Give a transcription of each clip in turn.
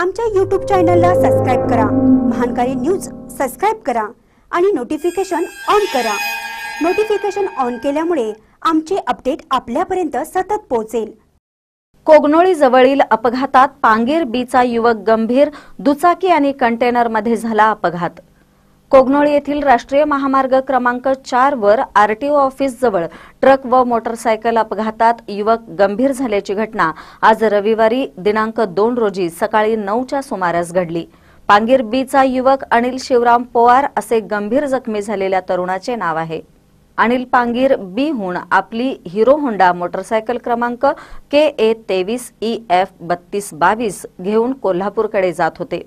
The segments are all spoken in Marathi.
आमच्या यूट्यूब चॅनलला सबस्क्राईब करा महानकारी न्यूज सबस्क्राईब करा आणि नोटिफिकेशन ऑन करा नोटिफिकेशन ऑन केल्यामुळे आमचे अपडेट आपल्यापर्यंत सतत पोहोचेल कोगनोळी जवळील अपघातात पांगीर बीचा युवक गंभीर दुचाकी आणि कंटेनरमध्ये झाला अपघात कोगनोळी येथील राष्ट्रीय महामार्ग क्रमांक चार वर आरटीओ ऑफिस जवळ ट्रक व मोटरसायकल अपघातात युवक गंभीर झाल्याची घटना आज रविवारी दिनांक दोन रोजी सकाळी नऊच्या सुमारास घडली पांगीर बीचा युवक अनिल शिवराम पोवार असे गंभीर जखमी झालेल्या तरुणाचे नाव आहे अनिल पांगीर बी हुन आपली हिरो होंडा मोटरसायकल क्रमांक के ए तेवीस ई एफ बत्तीस बावीस घेऊन कोल्हापूरकडे जात होते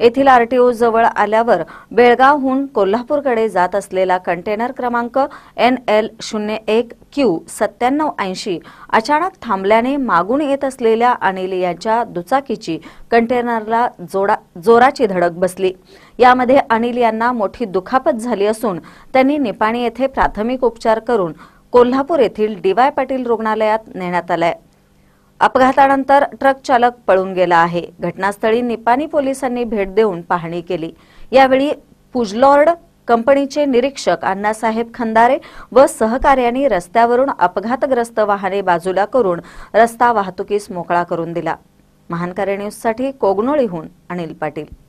येथील आरटीओ जवळ आल्यावर बेळगावहून कोल्हापूरकडे जात असलेला कंटेनर क्रमांक एन एल शून्य एक क्यू सत्त्याण्णव ऐंशी अचानक थांबल्याने मागून येत असलेल्या अनिल यांच्या दुचाकीची कंटेनरला जोडा जोराची धडक बसली यामध्ये अनिल यांना मोठी दुखापत झाली असून त्यांनी निपाणी येथे प्राथमिक उपचार करून कोल्हापूर येथील वाय पाटील रुग्णालयात नेण्यात आलं अपघातानंतर ट्रक चालक पळून गेला आहे घटनास्थळी निपाणी पोलिसांनी भेट देऊन पाहणी केली यावेळी पुजलॉर्ड कंपनीचे निरीक्षक अण्णासाहेब खंदारे व सहकार्यांनी रस्त्यावरून अपघातग्रस्त वाहने बाजूला करून रस्ता वाहतुकीस मोकळा करून दिला महान न्यूजसाठी कोगनोळीहून अनिल पाटील